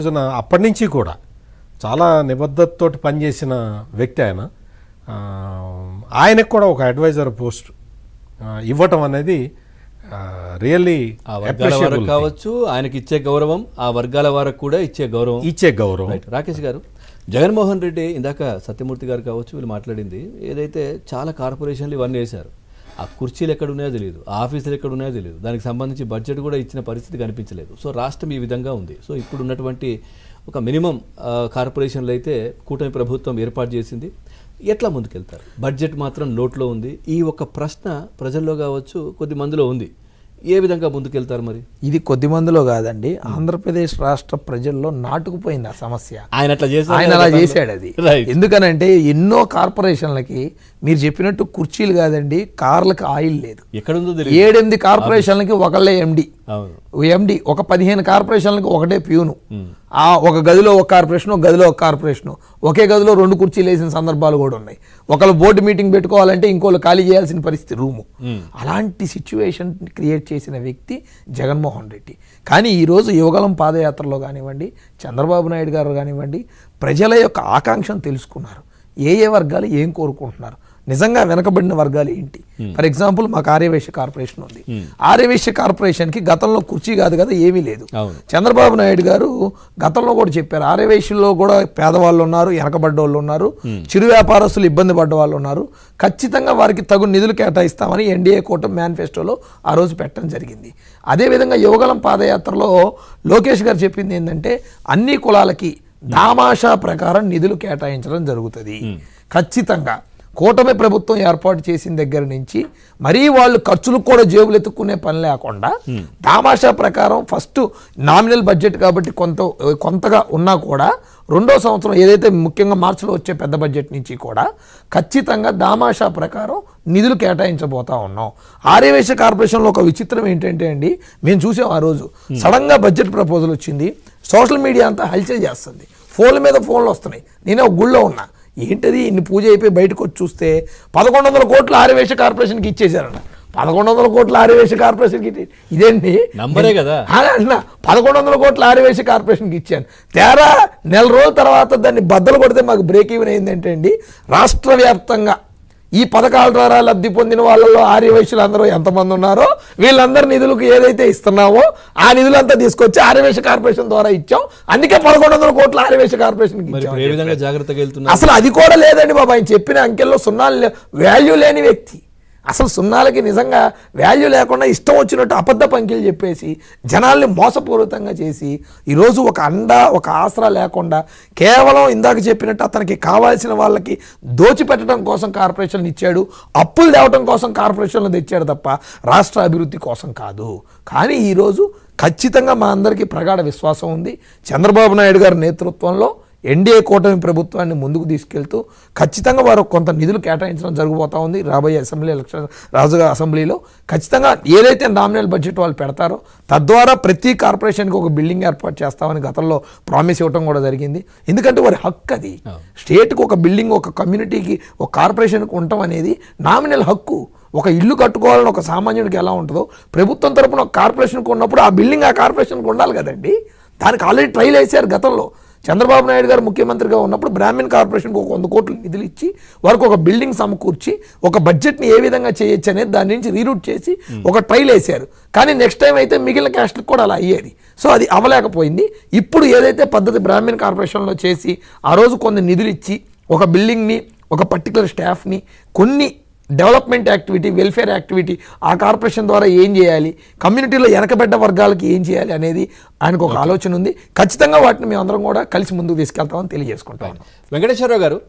రోజున అప్పటి నుంచి కూడా చాలా నిబద్ధతతో పనిచేసిన వ్యక్తి ఆయన ఆయనకు కూడా ఒక అడ్వైజర్ పోస్ట్ ఇవ్వటం అనేది రియల్లీ కావచ్చు ఆయనకి ఇచ్చే గౌరవం ఆ వర్గాల వారికి కూడా ఇచ్చే గౌరవం ఇచ్చే గౌరవం రాకేష్ గారు జగన్మోహన్ రెడ్డి ఇందాక సత్యమూర్తి గారు కావచ్చు వీళ్ళు మాట్లాడింది ఏదైతే చాలా కార్పొరేషన్లు ఇవన్నీ వేశారు ఆ కుర్చీలు ఎక్కడ ఉన్నాయో తెలియదు ఆ ఆఫీసులు ఎక్కడ ఉన్నాయో తెలియదు దానికి సంబంధించి బడ్జెట్ కూడా ఇచ్చిన పరిస్థితి కనిపించలేదు సో రాష్ట్రం ఈ విధంగా ఉంది సో ఇప్పుడు ఉన్నటువంటి ఒక మినిమం కార్పొరేషన్లు అయితే కూటమి ప్రభుత్వం ఏర్పాటు చేసింది ఎట్లా ముందుకెళ్తారు బడ్జెట్ మాత్రం లోట్లో ఉంది ఈ ఒక ప్రశ్న ప్రజల్లో కావచ్చు కొద్ది మందిలో ఉంది ఏ విధంగా ముందుకెళ్తారు మరి ఇది కొద్ది మందిలో కాదండి ఆంధ్రప్రదేశ్ రాష్ట్ర ప్రజల్లో నాటుకుపోయింది ఆ సమస్య ఆయన ఆయన అలా చేశాడు అది ఎందుకనంటే ఎన్నో కార్పొరేషన్లకి మీరు చెప్పినట్టు కుర్చీలు కాదండి కార్లకు ఆయిల్ లేదు ఏడెనిమిది కార్పొరేషన్లకి ఒకళ్ళే ఎండి ఎండి ఒక పదిహేను కార్పొరేషన్లకు ఒకటే ప్యూను ఆ ఒక గదిలో ఒక కార్పొరేషన్ ఒక గదిలో ఒక కార్పొరేషను ఒకే గదిలో రెండు కుర్చీలు వేసిన సందర్భాలు కూడా ఉన్నాయి ఒకళ్ళు బోర్డు మీటింగ్ పెట్టుకోవాలంటే ఇంకోళ్ళు ఖాళీ చేయాల్సిన పరిస్థితి రూము అలాంటి సిచ్యువేషన్ క్రియేట్ చేసిన వ్యక్తి జగన్మోహన్ రెడ్డి కానీ ఈరోజు యువగలం పాదయాత్రలో కానివ్వండి చంద్రబాబు నాయుడు గారు కానివ్వండి ప్రజల యొక్క ఆకాంక్షను తెలుసుకున్నారు ఏ ఏ వర్గాలు ఏం కోరుకుంటున్నారు నిజంగా వెనకబడిన వర్గాలు ఏంటి ఫర్ hmm. ఎగ్జాంపుల్ మాకు ఆర్యవేశ్య కార్పొరేషన్ ఉంది hmm. ఆర్యవేశ్య కార్పొరేషన్కి గతంలో కుర్చీ కాదు కదా ఏమీ లేదు చంద్రబాబు నాయుడు గారు గతంలో కూడా చెప్పారు ఆర్యవేశ్యలో కూడా పేదవాళ్ళు ఉన్నారు వెనకబడ్డ వాళ్ళు ఉన్నారు hmm. చిరు వ్యాపారస్తులు ఇబ్బంది పడ్డ వాళ్ళు ఉన్నారు ఖచ్చితంగా వారికి తగు నిధులు కేటాయిస్తామని ఎన్డీఏ కూటమి మేనిఫెస్టోలో ఆ రోజు పెట్టడం జరిగింది అదేవిధంగా యువగలం పాదయాత్రలో లోకేష్ గారు చెప్పింది ఏంటంటే అన్ని కులాలకి దామాషా ప్రకారం నిధులు కేటాయించడం జరుగుతుంది ఖచ్చితంగా కూటమి ప్రభుత్వం ఏర్పాటు చేసిన దగ్గర నుంచి మరీ వాళ్ళు ఖర్చులు కూడా జేబులు ఎత్తుక్కునే పని లేకుండా తామాషా ప్రకారం ఫస్ట్ నామినల్ బడ్జెట్ కాబట్టి కొంత కొంతగా ఉన్నా కూడా రెండో సంవత్సరం ఏదైతే ముఖ్యంగా మార్చిలో వచ్చే పెద్ద బడ్జెట్ నుంచి కూడా ఖచ్చితంగా దామాషా ప్రకారం నిధులు కేటాయించబోతా ఉన్నాం ఆర్యవేశ కార్పొరేషన్లో ఒక విచిత్రం ఏంటంటే అండి మేము చూసాం ఆ రోజు సడన్గా బడ్జెట్ ప్రపోజల్ వచ్చింది సోషల్ మీడియా అంతా హల్చల్ చేస్తుంది ఫోన్ల మీద ఫోన్లు వస్తున్నాయి నేను ఒక గుళ్ళో ఉన్నా ఏంటది ఇన్ని పూజ అయిపోయి బయటకు వచ్చి చూస్తే పదకొండు వందల కోట్లు ఆరివేశ కార్పొరేషన్కి ఇచ్చేశారంట పదకొండు వందల కోట్ల ఆరివేశ కార్పొరేషన్కి ఇదేంటి నంబరే కదా అన్న పదకొండు వందల కోట్ల ఆరివేశ కార్పొరేషన్కి ఇచ్చాను తేరా నెల రోజుల తర్వాత దాన్ని బద్దలు కొడితే మాకు బ్రేక్ ఈవెన్ అయింది ఏంటండి రాష్ట్ర వ్యాప్తంగా ఈ పథకాల ద్వారా లబ్ధి పొందిన వాళ్ళలో వైశ్యులు అందరూ ఎంతమంది ఉన్నారో వీళ్ళందరి నిధులకు ఏదైతే ఇస్తున్నామో ఆ నిధులంతా తీసుకొచ్చి ఆర్యవేశ కార్పొరేషన్ ద్వారా ఇచ్చాం అందుకే పదకొండు వందల కోట్ల ఆర్యవేశ కార్పొరేషన్ అసలు అది కూడా లేదండి బాబా ఆయన చెప్పిన అంకెల్లో సున్నా వాల్యూ లేని వ్యక్తి అసలు సున్నాలకి నిజంగా వాల్యూ లేకుండా ఇష్టం వచ్చినట్టు అబద్ధ పంకిలు చెప్పేసి జనాల్ని మోసపూరితంగా చేసి ఈరోజు ఒక అండ ఒక ఆసరా లేకుండా కేవలం ఇందాక చెప్పినట్టు అతనికి కావాల్సిన వాళ్ళకి దోచిపెట్టడం కోసం కార్పొరేషన్లు ఇచ్చాడు అప్పులు తేవటం కోసం కార్పొరేషన్లు తెచ్చాడు తప్ప రాష్ట్ర అభివృద్ధి కోసం కాదు కానీ ఈరోజు ఖచ్చితంగా మా అందరికీ ప్రగాఢ విశ్వాసం ఉంది చంద్రబాబు నాయుడు గారి నేతృత్వంలో ఎన్డీఏ కూటమి ప్రభుత్వాన్ని ముందుకు తీసుకెళ్తూ ఖచ్చితంగా వారు కొంత నిధులు కేటాయించడం జరిగిపోతూ ఉంది రాబోయే అసెంబ్లీ ఎలక్షన్ రాజుగా అసెంబ్లీలో ఖచ్చితంగా ఏదైతే నామినల్ బడ్జెట్ వాళ్ళు పెడతారో తద్వారా ప్రతి కార్పొరేషన్కి ఒక బిల్డింగ్ ఏర్పాటు చేస్తామని గతంలో ప్రామిస్ ఇవ్వడం కూడా జరిగింది ఎందుకంటే వారి హక్కు అది స్టేట్కి ఒక బిల్డింగ్ ఒక కమ్యూనిటీకి ఒక కార్పొరేషన్కి ఉండటం అనేది నామినల్ హక్కు ఒక ఇల్లు కట్టుకోవాలని ఒక సామాన్యుడికి ఎలా ఉంటుందో ప్రభుత్వం తరపున ఒక కార్పొరేషన్కి ఉన్నప్పుడు ఆ బిల్డింగ్ ఆ కార్పొరేషన్కి ఉండాలి కదండి దానికి ఆల్రెడీ ట్రైల్ వేసారు గతంలో చంద్రబాబు నాయుడు గారు ముఖ్యమంత్రిగా ఉన్నప్పుడు బ్రాహ్మణ్ కార్పొరేషన్కి ఒక వంద కోట్లు నిధులు ఇచ్చి వారికి ఒక బిల్డింగ్ సమకూర్చి ఒక బడ్జెట్ని ఏ విధంగా చేయొచ్చు అనేది దాని నుంచి రీరూట్ చేసి hmm. ఒక ట్రైల్ వేశారు కానీ నెక్స్ట్ టైం అయితే మిగిలిన క్యాస్ట్లకు కూడా అలా అయ్యేది సో అది అవలేకపోయింది ఇప్పుడు ఏదైతే పద్ధతి బ్రాహ్మణ్ కార్పొరేషన్లో చేసి ఆ రోజు కొన్ని నిధులు ఇచ్చి ఒక బిల్డింగ్ని ఒక పర్టికులర్ స్టాఫ్ని కొన్ని డెవలప్మెంట్ యాక్టివిటీ వెల్ఫేర్ యాక్టివిటీ ఆ కార్పొరేషన్ ద్వారా ఏం చేయాలి కమ్యూనిటీలో వెనకబడ్డ వర్గాలకి ఏం చేయాలి అనేది ఆయనకు ఒక ఆలోచన ఉంది ఖచ్చితంగా వాటిని మేమందరం కూడా కలిసి ముందుకు తీసుకెళ్తామని తెలియజేసుకుంటాం వెంకటేశ్వరరావు గారు